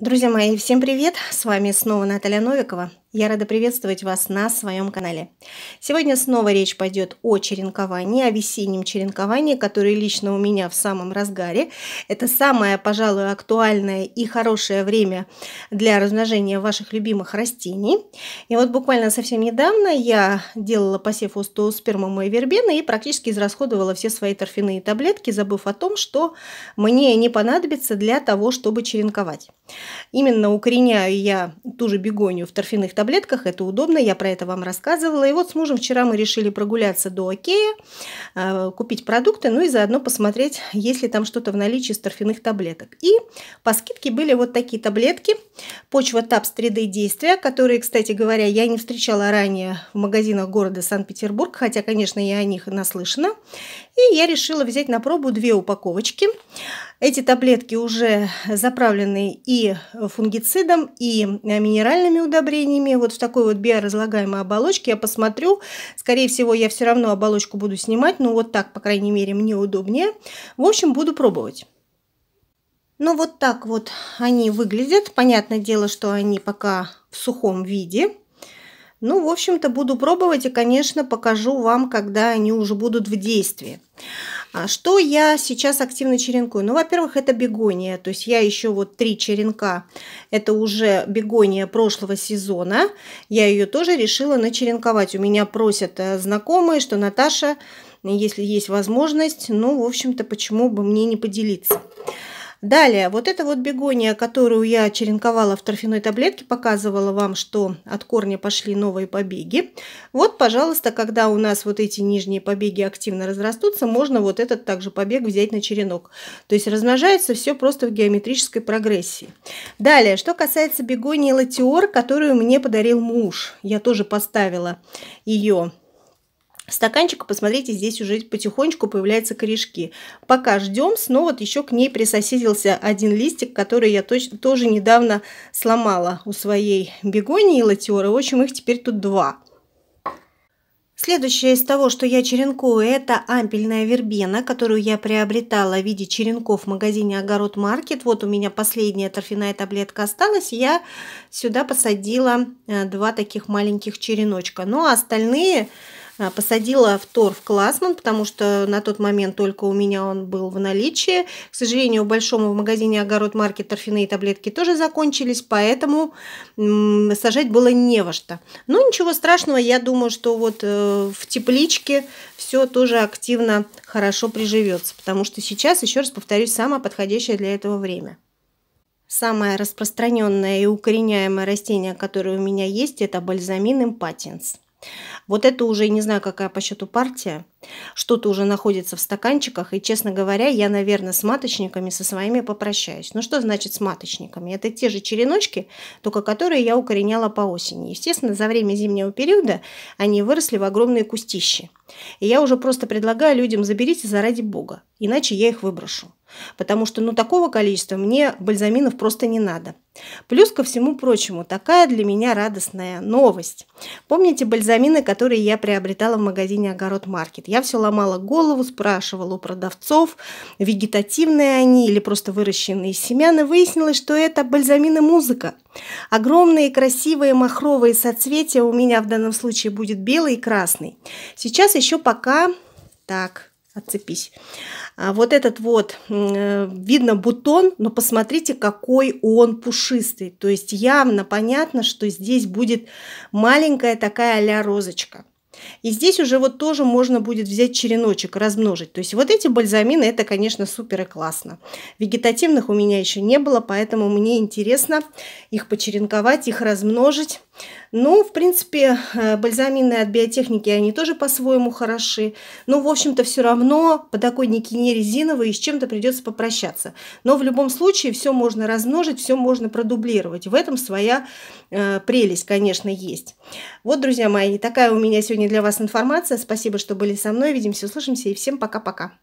Друзья мои, всем привет! С вами снова Наталья Новикова. Я рада приветствовать вас на своем канале. Сегодня снова речь пойдет о черенковании, о весеннем черенковании, которое лично у меня в самом разгаре. Это самое, пожалуй, актуальное и хорошее время для размножения ваших любимых растений. И вот буквально совсем недавно я делала посев остеоспермума и вербены и практически израсходовала все свои торфяные таблетки, забыв о том, что мне не понадобится для того, чтобы черенковать. Именно укореняю я ту же бегонию в торфяных таблетках, это удобно, я про это вам рассказывала. И вот с мужем вчера мы решили прогуляться до Окея, э, купить продукты, ну и заодно посмотреть, есть ли там что-то в наличии из торфяных таблеток. И по скидке были вот такие таблетки, почва ТАПС 3D действия, которые, кстати говоря, я не встречала ранее в магазинах города Санкт-Петербург, хотя, конечно, я о них наслышана. И я решила взять на пробу две упаковочки. Эти таблетки уже заправлены и фунгицидом, и минеральными удобрениями. Вот в такой вот биоразлагаемой оболочке я посмотрю. Скорее всего, я все равно оболочку буду снимать, но вот так, по крайней мере, мне удобнее. В общем, буду пробовать. Ну, вот так вот они выглядят. Понятное дело, что они пока в сухом виде. Ну, в общем-то, буду пробовать и, конечно, покажу вам, когда они уже будут в действии. А что я сейчас активно черенкую? Ну, во-первых, это бегония. То есть я еще вот три черенка. Это уже бегония прошлого сезона. Я ее тоже решила начеренковать. У меня просят э, знакомые, что Наташа, если есть возможность, ну, в общем-то, почему бы мне не поделиться. Далее, вот эта вот бегония, которую я черенковала в торфяной таблетке, показывала вам, что от корня пошли новые побеги. Вот, пожалуйста, когда у нас вот эти нижние побеги активно разрастутся, можно вот этот также побег взять на черенок. То есть размножается все просто в геометрической прогрессии. Далее, что касается бегонии латиор, которую мне подарил муж. Я тоже поставила ее стаканчика, посмотрите, здесь уже потихонечку появляются корешки. Пока ждем, снова вот еще к ней присоседился один листик, который я точно, тоже недавно сломала у своей бегонии латиоры. В общем, их теперь тут два. Следующее из того, что я черенкую, это ампельная вербена, которую я приобретала в виде черенков в магазине Огород Маркет. Вот у меня последняя торфяная таблетка осталась. Я сюда посадила э, два таких маленьких череночка. Ну а остальные а, посадила втор в Классман, потому что на тот момент только у меня он был в наличии. К сожалению, у большом в магазине «Огород марки торфяные таблетки тоже закончились, поэтому сажать было не во что. Но ну, ничего страшного, я думаю, что вот э, в тепличке все тоже активно хорошо приживется, потому что сейчас, еще раз повторюсь, самое подходящее для этого время. Самое распространенное и укореняемое растение, которое у меня есть, это бальзамин импатинс. Вот это уже не знаю, какая по счету партия. Что-то уже находится в стаканчиках. И, честно говоря, я, наверное, с маточниками со своими попрощаюсь. Ну что значит с маточниками? Это те же череночки, только которые я укореняла по осени. Естественно, за время зимнего периода они выросли в огромные кустищи. И я уже просто предлагаю людям заберите заради бога, иначе я их выброшу. Потому что ну, такого количества мне бальзаминов просто не надо. Плюс ко всему прочему, такая для меня радостная новость. Помните бальзамины, которые я приобретала в магазине Огород Маркет? Я все ломала голову, спрашивала у продавцов, вегетативные они или просто выращенные из семян, и выяснилось, что это бальзамины музыка. Огромные красивые махровые соцветия у меня в данном случае будет белый и красный. Сейчас еще пока так, отцепись. А вот этот вот, э, видно бутон, но посмотрите, какой он пушистый. То есть явно понятно, что здесь будет маленькая такая а розочка. И здесь уже вот тоже можно будет взять череночек, размножить. То есть вот эти бальзамины, это, конечно, супер и классно. Вегетативных у меня еще не было, поэтому мне интересно их почеренковать, их размножить ну, в принципе, э, бальзаминные от биотехники, они тоже по-своему хороши. Но, в общем-то, все равно подоконники не резиновые, и с чем-то придется попрощаться. Но в любом случае все можно размножить, все можно продублировать. В этом своя э, прелесть, конечно, есть. Вот, друзья мои, такая у меня сегодня для вас информация. Спасибо, что были со мной. Видимся, услышимся и всем пока-пока.